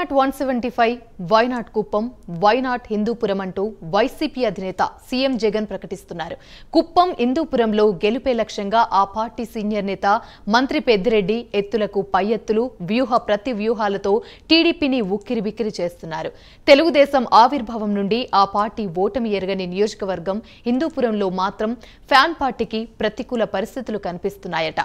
why not one seventy five why not Kuppam why not Hindupur అంటూ YCP అధినేత CM Jagan ప్రకటిస్తున్నారు కుప్పం హిందూపురంలో గెలుపే లక్ష్యంగా ఆ పార్టీ సీనియర్ నేత మంత్రి పెద్దిరెడ్డి ఎత్తులకు పై ఎత్తులు వ్యూహ ప్రతి వ్యూహాలతో టీడీపీని బిక్కిరి చేస్తున్నారు తెలుగుదేశం ఆవిర్భావం నుండి ఆ పార్టీ ఓటమి ఎరగని నియోజకవర్గం హిందూపురంలో మాత్రం ఫ్యాన్ పార్టీకి ప్రతికూల పరిస్థితులు కనిపిస్తున్నాయట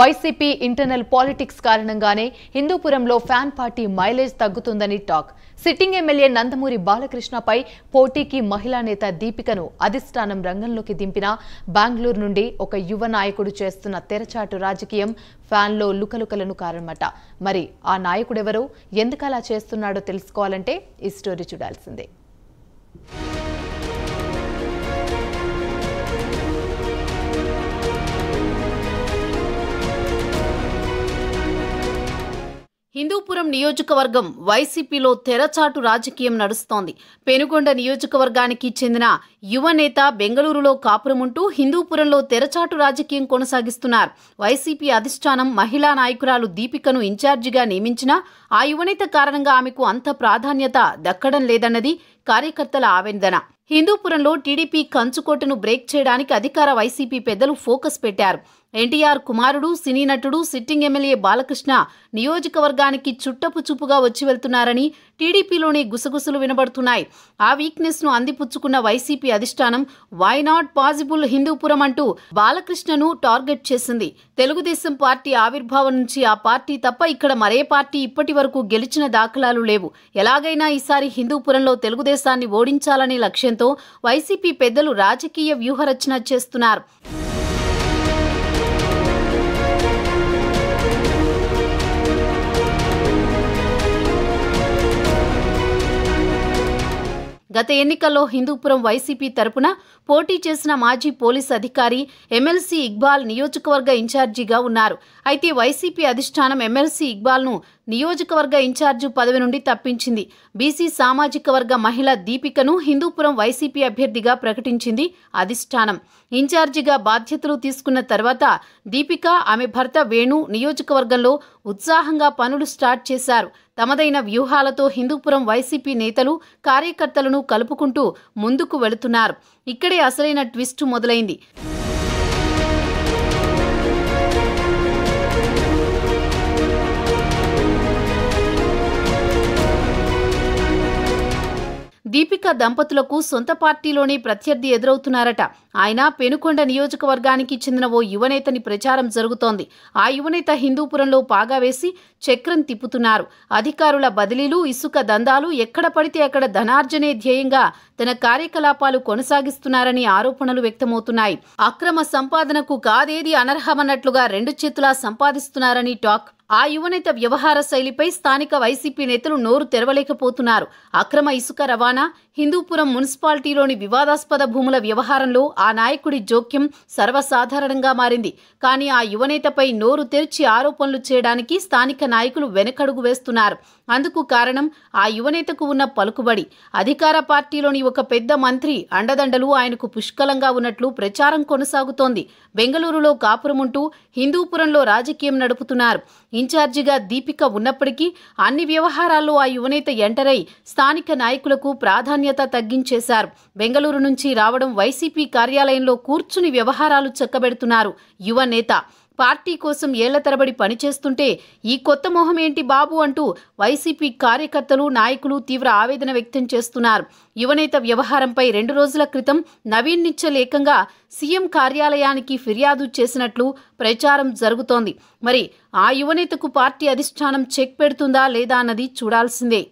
వైసీపీ ఇంటర్నల్ పాలిటిక్స్ కారణంగానే హిందూపురంలో ఫ్యాన్ పార్టీ మైలేజ్ తగ్గు తగ్గుతుందని టాక్ సిట్టింగ్ ఎమ్మెల్యే నందమూరి బాలకృష్ణపై పోటీకి మహిళా నేత దీపికను అధిష్టానం రంగంలోకి దింపిన బెంగళూరు నుండి ఒక యువ నాయకుడు చేస్తున్న తెరచాటు రాజకీయం ఫ్యాన్లో లుకలుకలను కారణమట మరి ఆ నాయకుడెవరో ఎందుకలా చేస్తున్నాడో తెలుసుకోవాలంటే ఈ స్టోరీ చూడాల్సిందే హిందూపురం నియోజకవర్గం వైసీపీలో తెరచాటు రాజకీయం నడుస్తోంది పెనుగొండ నియోజకవర్గానికి చెందిన యువ నేత బెంగళూరులో కాపురముంటూ హిందూపురంలో తెరచాటు రాజకీయం కొనసాగిస్తున్నారు వైసీపీ అధిష్టానం మహిళా నాయకురాలు దీపికను ఇన్ఛార్జిగా నియమించినా ఆ యువనేత కారణంగా ఆమెకు అంత ప్రాధాన్యత దక్కడం లేదన్నది కార్యకర్తల ఆవేదన హిందూపురంలో టీడీపీ కంచుకోటను బ్రేక్ చేయడానికి అధికార వైసీపీ పెద్దలు ఫోకస్ పెట్టారు ఎన్టీఆర్ కుమారుడు సినీ నటుడు సిట్టింగ్ ఎమ్మెల్యే బాలకృష్ణ నియోజకవర్గానికి చుట్టపు చూపుగా వచ్చి వెళ్తున్నారని టీడీపీలోనే గుసగుసలు వినబడుతున్నాయి ఆ వీక్నెస్ను అందిపుచ్చుకున్న వైసీపీ అధిష్టానం వై నాట్ పాజిబుల్ హిందూపురం అంటూ బాలకృష్ణను టార్గెట్ చేసింది తెలుగుదేశం పార్టీ ఆవిర్భావం నుంచి ఆ పార్టీ తప్ప ఇక్కడ మరే పార్టీ ఇప్పటి వరకు గెలిచిన దాఖలాలు లేవు ఎలాగైనా ఈసారి హిందూపురంలో తెలుగుదేశం తెలుగుదేశాన్ని ఓడించాలనే లక్ష్యంతో వైసీపీ పెద్దలు రాజకీయ వ్యూహరచన చేస్తున్నారు గత ఎన్నికల్లో హిందూపురం వైసీపీ తరపున పోటీ చేసిన మాజీ పోలీస్ అధికారి ఎమ్మెల్సీ ఇక్బాల్ నియోజకవర్గ ఇన్ఛార్జిగా ఉన్నారు అయితే వైసీపీ అధిష్టానం ఎమ్మెల్సీ ఇక్బాల్ను నియోజకవర్గ ఇన్ఛార్జి పదవి నుండి తప్పించింది బీసీ సామాజిక వర్గ మహిళ దీపికను హిందూపురం వైసీపీ అభ్యర్థిగా ప్రకటించింది అధిష్టానం ఇన్ఛార్జిగా బాధ్యతలు తీసుకున్న తర్వాత దీపిక ఆమె భర్త వేణు నియోజకవర్గంలో ఉత్సాహంగా పనులు స్టార్ట్ చేశారు తమదైన వ్యూహాలతో హిందూపురం వైసీపీ నేతలు కార్యకర్తలను కలుపుకుంటూ ముందుకు వెళుతున్నారు ఇక్కడే అసలైన ట్విస్ట్ మొదలైంది దీపిక దంపతులకు సొంత పార్టీలోనే ప్రత్యర్థి ఎదురవుతున్నారట ఆయన పెనుకొండ నియోజకవర్గానికి చెందిన ఓ యువనేతని ప్రచారం జరుగుతోంది ఆ యువనేత హిందూపురంలో పాగా వేసి చక్రం తిప్పుతున్నారు అధికారుల బదిలీలు ఇసుక దందాలు ఎక్కడ పడితే అక్కడ ధనార్జనే ధ్యేయంగా తన కార్యకలాపాలు కొనసాగిస్తున్నారని ఆరోపణలు వ్యక్తమవుతున్నాయి అక్రమ సంపాదనకు కాదేది అనర్హమన్నట్లుగా రెండు చేతులా సంపాదిస్తున్నారని టాక్ ఆ యువనేత వ్యవహార శైలిపై స్థానిక వైసీపీ నేతలు నోరు తెరవలేకపోతున్నారు అక్రమ ఇసుక రవాణా హిందూపురం మున్సిపాలిటీలోని వివాదాస్పద భూముల వ్యవహారంలో ఆ నాయకుడి జోక్యం సర్వసాధారణంగా మారింది కానీ ఆ యువనేతపై నోరు తెరిచి ఆరోపణలు చేయడానికి స్థానిక నాయకులు వెనకడుగు వేస్తున్నారు అందుకు కారణం ఆ యువనేతకు ఉన్న పలుకుబడి అధికార పార్టీలోని ఒక పెద్ద మంత్రి అండదండలు ఆయనకు పుష్కలంగా ఉన్నట్లు ప్రచారం కొనసాగుతోంది బెంగళూరులో కాపురముంటూ హిందూపురంలో రాజకీయం నడుపుతున్నారు ఇన్ఛార్జిగా దీపిక ఉన్నప్పటికీ అన్ని వ్యవహారాల్లో ఆ యువనేత ఎంటరై స్థానిక నాయకులకు ప్రాధాన్యత తగ్గించేశారు బెంగళూరు నుంచి రావడం వైసీపీ కార్యాలయంలో కూర్చుని వ్యవహారాలు చక్కబెడుతున్నారు యువనేత పార్టీ కోసం ఏళ్ల తరబడి పనిచేస్తుంటే ఈ కొత్త మొహమేంటి బాబు అంటూ వైసీపీ కార్యకర్తలు నాయకులు తీవ్ర ఆవేదన వ్యక్తం చేస్తున్నారు యువనేత వ్యవహారంపై రెండు రోజుల క్రితం నవీన్ నిత్య సీఎం కార్యాలయానికి ఫిర్యాదు చేసినట్లు ప్రచారం జరుగుతోంది మరి ఆ యువనేతకు పార్టీ అధిష్టానం చెక్ పెడుతుందా లేదా అన్నది చూడాల్సిందే